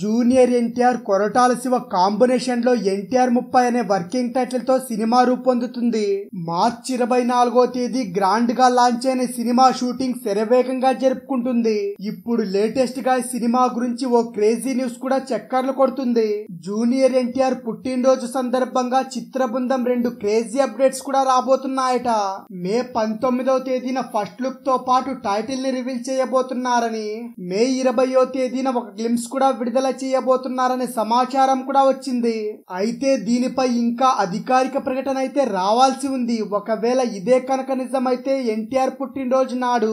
junior NTR Koratala Siva combination లో ఎన్టీఆర్ ముప్పై అనే వర్కింగ్ టైటిల్ తో సినిమా రూపొందుతుంది మార్చ్ ఇరవై నాలుగో తేదీ గ్రాండ్ గా లాంచ్ అయిన సినిమా షూటింగ్ శరవేగంగా జరుపుకుంటుంది ఇప్పుడు లేటెస్ట్ గా సినిమా గురించి ఓ క్రేజీ న్యూస్ కూడా చక్కర్లు కొడుతుంది జూనియర్ ఎన్టీఆర్ పుట్టినరోజు సందర్భంగా చిత్ర బృందం రెండు క్రేజీ అప్డేట్స్ కూడా రాబోతున్నాయట మే పంతొమ్మిదవ తేదీన ఫస్ట్ లుక్ తో పాటు టైటిల్ ని రివీల్ చేయబోతున్నారని మే ఇరవయో తేదీన ఒక గ్లిమ్స్ కూడా విడుదల విడుదల చేయబోతున్నారనే సమాచారం కూడా వచ్చింది అయితే దీనిపై ఇంకా అధికారిక ప్రకటన అయితే రావాల్సి ఉంది ఒకవేళ ఇదే కనుక నిజమైతే ఎన్టీఆర్ పుట్టినరోజు నాడు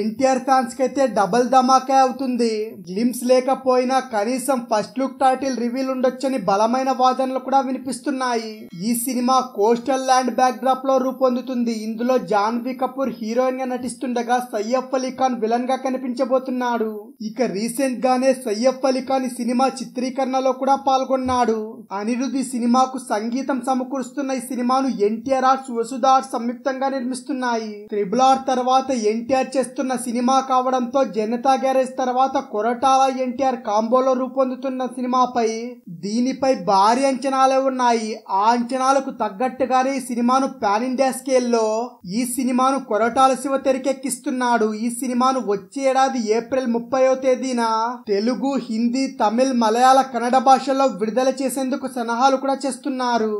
ఎన్టీఆర్ ఫ్యాన్స్ కైతే డబల్ ధమాకే అవుతుంది గ్లిమ్స్ లేకపోయినా కనీసం ఫస్ట్ లుక్ టైటిల్ రివీల్ ఉండొచ్చని బలమైన వాదనలు కూడా వినిపిస్తున్నాయి ఈ సినిమా కోస్టల్ ల్యాండ్ బ్యాక్ డ్రాప్ లో రూపొందుతుంది ఇందులో జాన్వీ కపూర్ హీరోయిన్ గా నటిస్తుండగా సయ్యఫ్ అలీ ఖాన్ విలన్ గా కనిపించబోతున్నాడు ఇక రీసెంట్ గానే సయ్యఫ్ అలీ ఖాన్ దాని సినిమా చిత్రీకరణలో కూడా పాల్గొన్నాడు అనిరుద్ధ్ ఈ సినిమాకు సంగీతం సమకూరుస్తున్న ఈ సినిమాను ఎన్టీఆర్ ఆర్ట్స్ వసుధ ఆర్ట్స్ సంయుక్తంగా నిర్మిస్తున్నాయి త్రిబుల్ ఆర్ తర్వాత ఎన్టీఆర్ చేస్తున్న సినిమా కావడంతో జనతా గ్యారేజ్ తర్వాత కొరటాల ఎన్టీఆర్ కాంబోలో రూపొందుతున్న సినిమాపై దీనిపై భారీ అంచనాలే ఉన్నాయి ఆ అంచనాలకు తగ్గట్టుగానే ఈ సినిమాను పాన్ ఇండియా స్కేల్లో ఈ సినిమాను కొరటాల శివ తెరకెక్కిస్తున్నాడు ఈ సినిమాను వచ్చే ఏడాది ఏప్రిల్ ముప్పై తేదీన తెలుగు హిందీ హిందీ తమిళ్ మలయాళ కన్నడ భాషల్లో విడుదల చేసేందుకు సన్నాహాలు కూడా చేస్తున్నారు